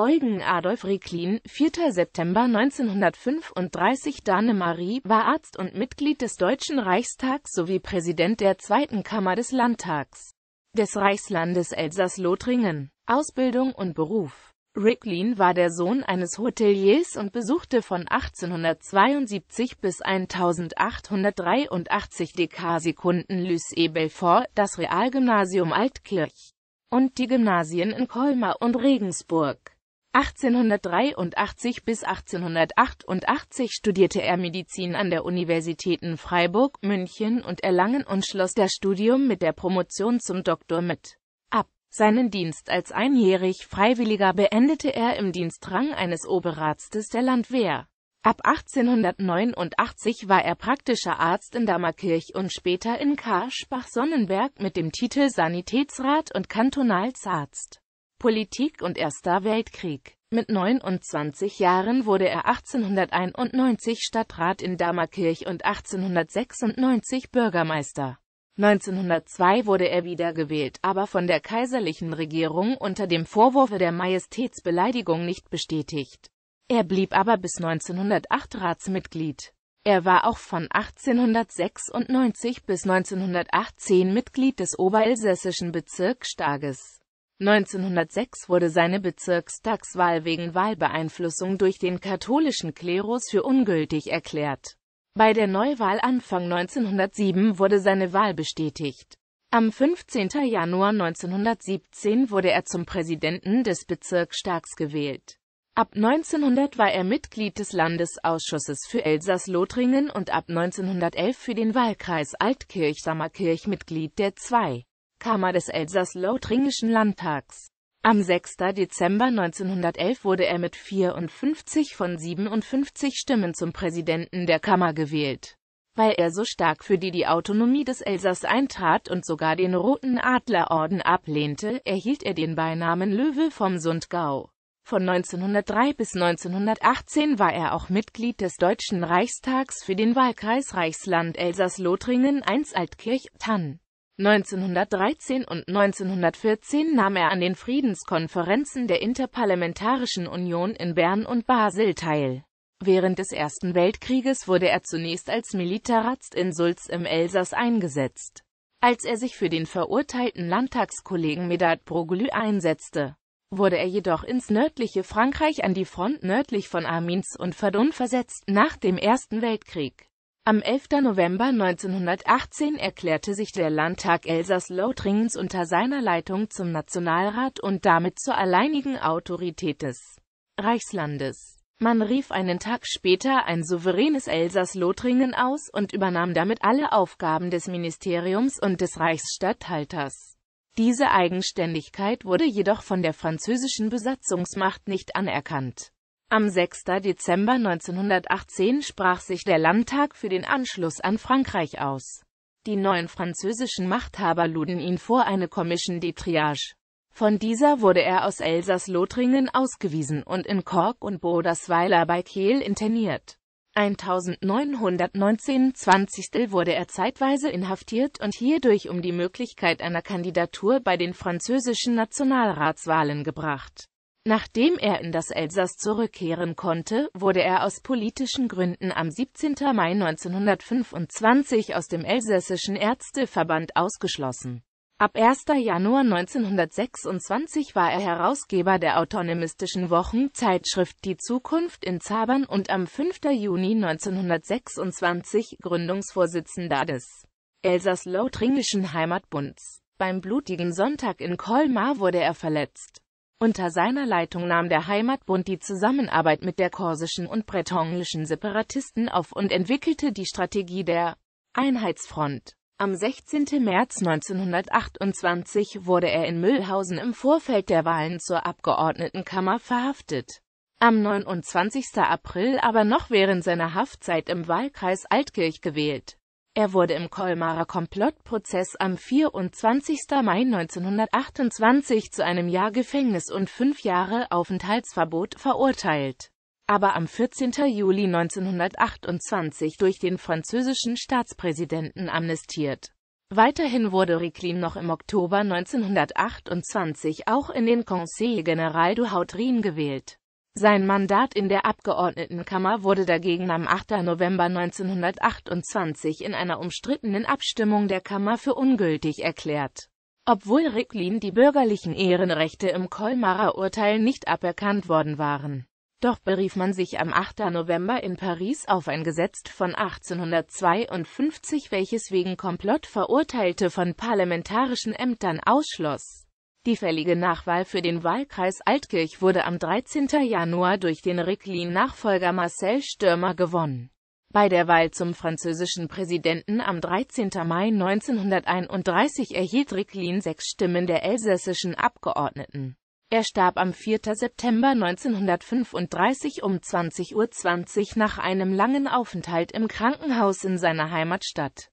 Eugen Adolf Ricklin, 4. September 1935 Dannemarie, war Arzt und Mitglied des Deutschen Reichstags sowie Präsident der Zweiten Kammer des Landtags des Reichslandes Elsass-Lothringen. Ausbildung und Beruf Ricklin war der Sohn eines Hoteliers und besuchte von 1872 bis 1883 Dekasekunden Lys-e-Belfort, das Realgymnasium Altkirch und die Gymnasien in Colmar und Regensburg. 1883 bis 1888 studierte er Medizin an der Universitäten Freiburg, München und Erlangen und schloss das Studium mit der Promotion zum Doktor mit ab. Seinen Dienst als einjährig Freiwilliger beendete er im Dienstrang eines Oberarztes der Landwehr. Ab 1889 war er praktischer Arzt in Dammerkirch und später in Karschbach-Sonnenberg mit dem Titel Sanitätsrat und Kantonalsarzt. Politik und Erster Weltkrieg. Mit 29 Jahren wurde er 1891 Stadtrat in Damerkirch und 1896 Bürgermeister. 1902 wurde er wiedergewählt, aber von der kaiserlichen Regierung unter dem Vorwurfe der Majestätsbeleidigung nicht bestätigt. Er blieb aber bis 1908 Ratsmitglied. Er war auch von 1896 bis 1918 Mitglied des oberelsässischen Bezirksstages. 1906 wurde seine Bezirkstagswahl wegen Wahlbeeinflussung durch den katholischen Klerus für ungültig erklärt. Bei der Neuwahl Anfang 1907 wurde seine Wahl bestätigt. Am 15. Januar 1917 wurde er zum Präsidenten des Bezirksstags gewählt. Ab 1900 war er Mitglied des Landesausschusses für Elsass-Lothringen und ab 1911 für den Wahlkreis Altkirch-Sammerkirch Mitglied der zwei Kammer des Elsass-Lothringischen Landtags. Am 6. Dezember 1911 wurde er mit 54 von 57 Stimmen zum Präsidenten der Kammer gewählt. Weil er so stark für die, die Autonomie des Elsass eintrat und sogar den Roten Adlerorden ablehnte, erhielt er den Beinamen Löwe vom Sundgau. Von 1903 bis 1918 war er auch Mitglied des Deutschen Reichstags für den Wahlkreis Reichsland Elsass-Lothringen I Altkirch-Tann. 1913 und 1914 nahm er an den Friedenskonferenzen der Interparlamentarischen Union in Bern und Basel teil. Während des Ersten Weltkrieges wurde er zunächst als Militararzt in Sulz im Elsass eingesetzt. Als er sich für den verurteilten Landtagskollegen Medard Broglie einsetzte, wurde er jedoch ins nördliche Frankreich an die Front nördlich von Armins und Verdun versetzt, nach dem Ersten Weltkrieg am 11. November 1918 erklärte sich der Landtag Elsass-Lothringens unter seiner Leitung zum Nationalrat und damit zur alleinigen Autorität des Reichslandes. Man rief einen Tag später ein souveränes Elsass-Lothringen aus und übernahm damit alle Aufgaben des Ministeriums und des Reichsstatthalters. Diese Eigenständigkeit wurde jedoch von der französischen Besatzungsmacht nicht anerkannt. Am 6. Dezember 1918 sprach sich der Landtag für den Anschluss an Frankreich aus. Die neuen französischen Machthaber luden ihn vor eine Commission de Triage. Von dieser wurde er aus Elsass-Lothringen ausgewiesen und in Kork und Bodersweiler bei Kehl interniert. 1919 20 wurde er zeitweise inhaftiert und hierdurch um die Möglichkeit einer Kandidatur bei den französischen Nationalratswahlen gebracht. Nachdem er in das Elsass zurückkehren konnte, wurde er aus politischen Gründen am 17. Mai 1925 aus dem Elsässischen Ärzteverband ausgeschlossen. Ab 1. Januar 1926 war er Herausgeber der autonomistischen Wochenzeitschrift Die Zukunft in Zabern und am 5. Juni 1926 Gründungsvorsitzender des Elsass-Lothringischen Heimatbunds. Beim blutigen Sonntag in Colmar wurde er verletzt. Unter seiner Leitung nahm der Heimatbund die Zusammenarbeit mit der korsischen und bretonischen Separatisten auf und entwickelte die Strategie der Einheitsfront. Am 16. März 1928 wurde er in Mühlhausen im Vorfeld der Wahlen zur Abgeordnetenkammer verhaftet. Am 29. April aber noch während seiner Haftzeit im Wahlkreis Altkirch gewählt. Er wurde im Kolmarer Komplottprozess am 24. Mai 1928 zu einem Jahr Gefängnis und fünf Jahre Aufenthaltsverbot verurteilt, aber am 14. Juli 1928 durch den französischen Staatspräsidenten amnestiert. Weiterhin wurde Ricklin noch im Oktober 1928 auch in den Conseil General du Haut Rien gewählt. Sein Mandat in der Abgeordnetenkammer wurde dagegen am 8. November 1928 in einer umstrittenen Abstimmung der Kammer für ungültig erklärt. Obwohl Ricklin die bürgerlichen Ehrenrechte im Kolmarer Urteil nicht aberkannt worden waren. Doch berief man sich am 8. November in Paris auf ein Gesetz von 1852, welches wegen Komplott Verurteilte von parlamentarischen Ämtern ausschloss. Die fällige Nachwahl für den Wahlkreis Altkirch wurde am 13. Januar durch den Ricklin-Nachfolger Marcel Stürmer gewonnen. Bei der Wahl zum französischen Präsidenten am 13. Mai 1931 erhielt Ricklin sechs Stimmen der elsässischen Abgeordneten. Er starb am 4. September 1935 um 20.20 .20 Uhr nach einem langen Aufenthalt im Krankenhaus in seiner Heimatstadt.